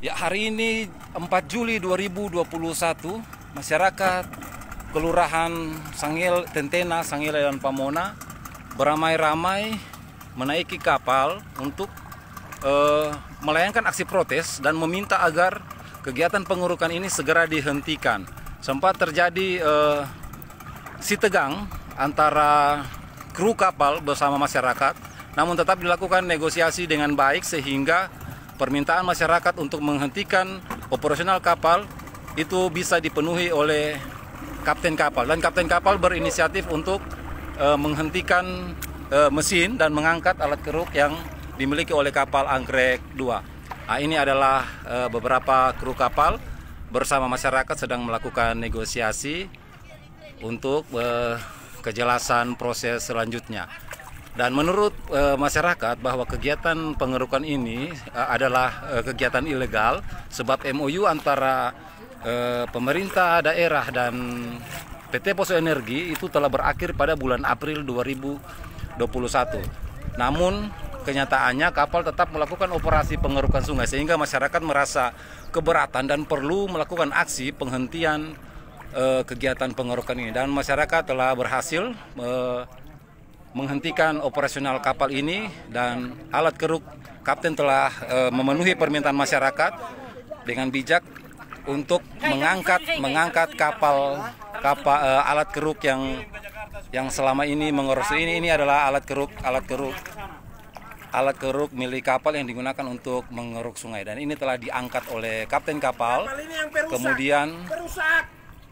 Ya hari ini 4 Juli 2021 masyarakat Kelurahan Sangil Tentena Sangil dan Pamona beramai-ramai menaiki kapal untuk eh, melayangkan aksi protes dan meminta agar kegiatan pengurukan ini segera dihentikan. Sempat terjadi eh, si tegang antara kru kapal bersama masyarakat, namun tetap dilakukan negosiasi dengan baik sehingga permintaan masyarakat untuk menghentikan operasional kapal itu bisa dipenuhi oleh kapten kapal dan kapten kapal berinisiatif untuk e, menghentikan e, mesin dan mengangkat alat keruk yang dimiliki oleh kapal anggrek 2. Nah, ini adalah e, beberapa kru kapal bersama masyarakat sedang melakukan negosiasi untuk e, kejelasan proses selanjutnya. Dan menurut e, masyarakat bahwa kegiatan pengerukan ini e, adalah e, kegiatan ilegal sebab MOU antara e, pemerintah daerah dan PT Poso Energi itu telah berakhir pada bulan April 2021. Namun kenyataannya kapal tetap melakukan operasi pengerukan sungai sehingga masyarakat merasa keberatan dan perlu melakukan aksi penghentian e, kegiatan pengerukan ini dan masyarakat telah berhasil e, menghentikan operasional kapal ini dan alat keruk kapten telah e, memenuhi permintaan masyarakat dengan bijak untuk mengangkat mengangkat kapal kapal e, alat keruk yang yang selama ini mengurus ini ini adalah alat keruk alat keruk alat keruk milik kapal yang digunakan untuk mengeruk sungai dan ini telah diangkat oleh kapten kapal kemudian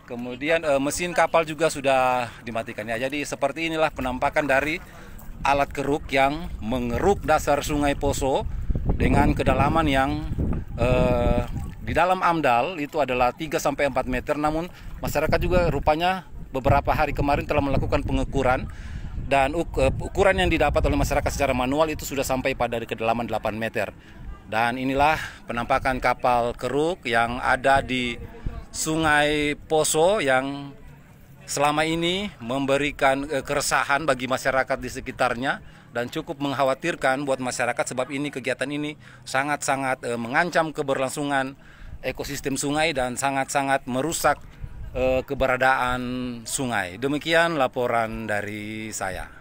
Kemudian e, mesin kapal juga sudah dimatikan ya. Jadi seperti inilah penampakan dari alat keruk yang mengeruk dasar Sungai Poso dengan kedalaman yang e, di dalam amdal itu adalah 3 sampai 4 meter namun masyarakat juga rupanya beberapa hari kemarin telah melakukan pengukuran dan eh, ukuran yang didapat oleh masyarakat secara manual itu sudah sampai pada kedalaman 8 meter. Dan inilah penampakan kapal keruk yang ada di Sungai Poso yang selama ini memberikan eh, keresahan bagi masyarakat di sekitarnya dan cukup mengkhawatirkan buat masyarakat sebab ini kegiatan ini sangat-sangat eh, mengancam keberlangsungan ekosistem sungai dan sangat-sangat merusak eh, keberadaan sungai. Demikian laporan dari saya.